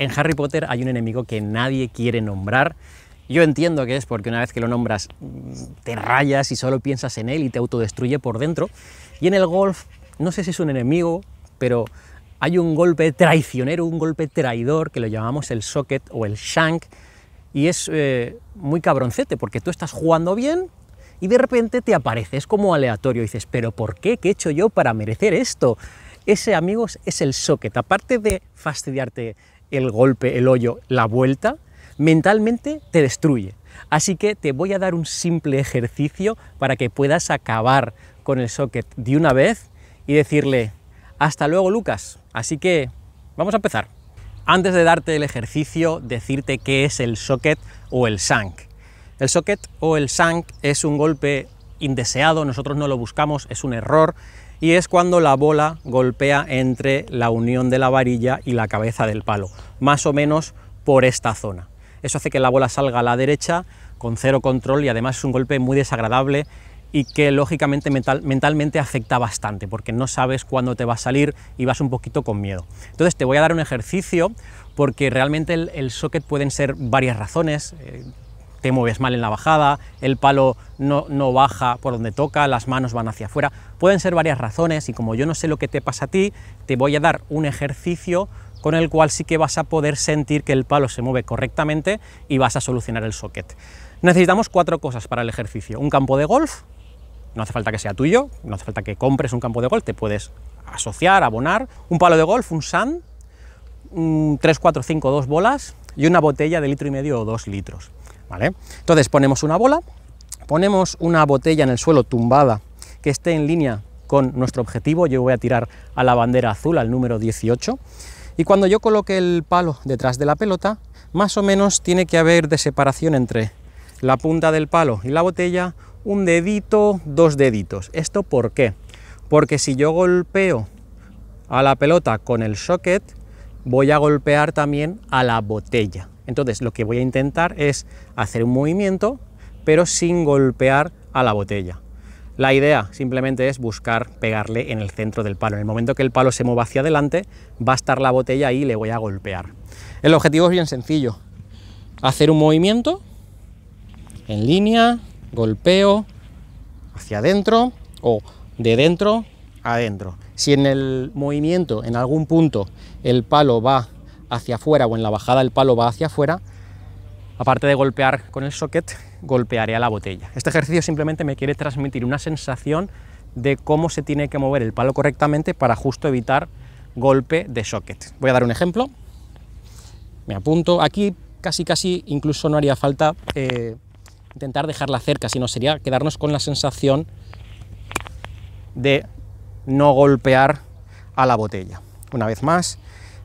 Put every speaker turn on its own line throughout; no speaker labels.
En Harry Potter hay un enemigo que nadie quiere nombrar. Yo entiendo que es porque una vez que lo nombras mm, te rayas y solo piensas en él y te autodestruye por dentro. Y en el golf, no sé si es un enemigo, pero hay un golpe traicionero, un golpe traidor que lo llamamos el socket o el shank. Y es eh, muy cabroncete porque tú estás jugando bien, y de repente te aparece, es como aleatorio, y dices, pero ¿por qué? ¿Qué he hecho yo para merecer esto? Ese, amigos, es el socket. Aparte de fastidiarte el golpe, el hoyo, la vuelta, mentalmente te destruye. Así que te voy a dar un simple ejercicio para que puedas acabar con el socket de una vez y decirle, hasta luego Lucas. Así que vamos a empezar. Antes de darte el ejercicio, decirte qué es el socket o el sank. El socket o el sank es un golpe indeseado, nosotros no lo buscamos, es un error, y es cuando la bola golpea entre la unión de la varilla y la cabeza del palo, más o menos por esta zona. Eso hace que la bola salga a la derecha con cero control y además es un golpe muy desagradable y que lógicamente mentalmente afecta bastante porque no sabes cuándo te va a salir y vas un poquito con miedo. Entonces te voy a dar un ejercicio porque realmente el, socket pueden ser varias razones. Eh, te mueves mal en la bajada, el palo no, baja por donde toca, las manos van hacia afuera. Pueden ser varias razones y como yo no sé lo que te pasa a ti, te voy a dar un ejercicio con el cual sí que vas a poder sentir que el palo se mueve correctamente y vas a solucionar el socket. Necesitamos cuatro cosas para el ejercicio. Un campo de golf, no hace falta que sea tuyo, no hace falta que compres un campo de golf, te puedes asociar, abonar. Un palo de golf, un sand, 3, 4, 5, 2 bolas y una botella de litro y medio o 2 litros. Entonces ponemos una bola, ponemos una botella en el suelo tumbada que esté en línea con nuestro objetivo, yo voy a tirar a la bandera azul, al número 18, y cuando yo coloque el palo detrás de la pelota, más o menos tiene que haber de separación entre la punta del palo y la botella un dedito, dos deditos. ¿Esto por qué? Porque si yo golpeo a la pelota con el socket, voy a golpear también a la botella. Entonces lo que voy a intentar es hacer un movimiento, pero sin golpear a la botella. La idea simplemente es buscar pegarle en el centro del palo. En el momento que el palo se mueva hacia adelante, va a estar la botella ahí y le voy a golpear. El objetivo es bien sencillo. Hacer un movimiento en línea, golpeo, hacia adentro o de dentro adentro. Si en el movimiento, en algún punto, el palo va hacia afuera o en la bajada el palo va hacia afuera, aparte de golpear con el socket, golpearé a la botella. Este ejercicio simplemente me quiere transmitir una sensación de cómo se tiene que mover el palo correctamente para justo evitar golpe de socket. Voy a dar un ejemplo. Me apunto. Aquí casi casi incluso no haría falta eh, intentar dejarla cerca, sino sería quedarnos con la sensación de no golpear a la botella. Una vez más,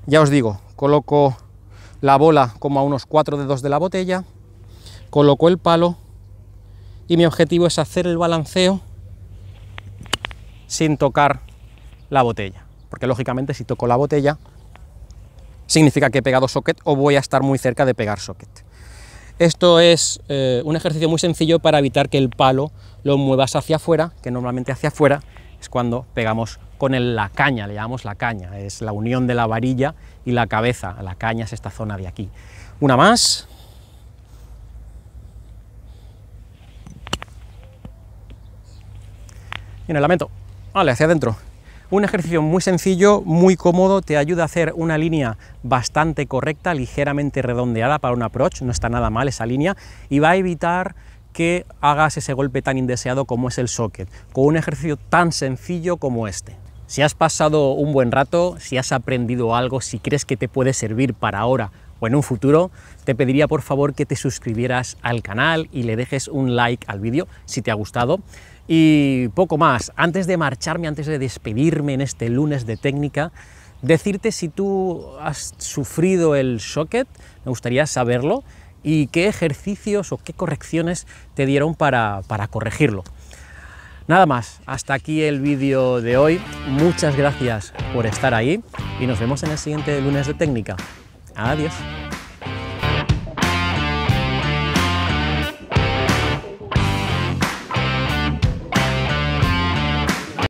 ya os digo, coloco la bola como a unos cuatro dedos de la botella, coloco el palo y mi objetivo es hacer el balanceo sin tocar la botella, porque lógicamente si toco la botella significa que he pegado socket o voy a estar muy cerca de pegar socket. Esto es eh, un ejercicio muy sencillo para evitar que el palo lo muevas hacia afuera, que normalmente hacia afuera cuando pegamos con la caña, le llamamos la caña, es la unión de la varilla y la cabeza, la caña es esta zona de aquí. Una más. Y en el lamento, vale, hacia adentro. Un ejercicio muy sencillo, muy cómodo, te ayuda a hacer una línea bastante correcta, ligeramente redondeada para un approach, no está nada mal esa línea, y va a evitar que hagas ese golpe tan indeseado como es el socket, con un ejercicio tan sencillo como este. Si has pasado un buen rato, si has aprendido algo, si crees que te puede servir para ahora o en un futuro, te pediría por favor que te suscribieras al canal y le dejes un like al vídeo si te ha gustado. Y poco más, antes de marcharme, antes de despedirme en este lunes de técnica, decirte si tú has sufrido el socket, me gustaría saberlo y qué ejercicios o qué correcciones te dieron para, para corregirlo. Nada más, hasta aquí el vídeo de hoy. Muchas gracias por estar ahí y nos vemos en el siguiente lunes de técnica. Adiós.